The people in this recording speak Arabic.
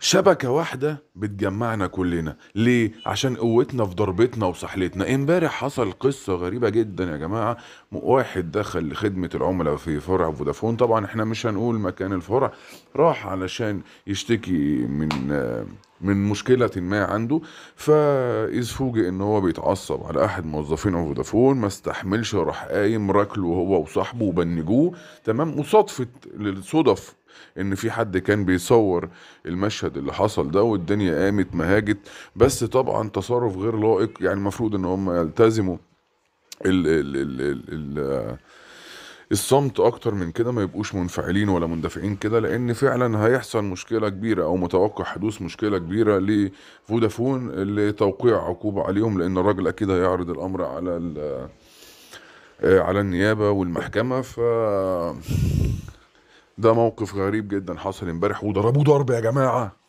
شبكة واحدة بتجمعنا كلنا ليه؟ عشان قوتنا في ضربتنا وسحلتنا امبارح حصل قصة غريبة جدا يا جماعة واحد دخل لخدمة العملاء في فرع فودافون طبعا احنا مش هنقول مكان الفرع راح علشان يشتكي من من مشكلة ما عنده فإذ فوجئ إن هو بيتعصب على أحد موظفين فودافون ما استحملش راح قايم راكله هو وصاحبه وبنجوه تمام وصدفة للصدف ان في حد كان بيصور المشهد اللي حصل ده والدنيا قامت مهاجت بس طبعا تصرف غير لائق يعني المفروض ان هم يلتزموا ال ال ال ال ال الصمت اكتر من كده ما يبقوش منفعلين ولا مندفعين كده لان فعلا هيحصل مشكله كبيره او متوقع حدوث مشكله كبيره لفودافون لتوقيع عقوبه عليهم لان الراجل اكيد هيعرض الامر على على النيابه والمحكمه ف ده موقف غريب جدا حصل امبارح وضربوه ضرب يا جماعه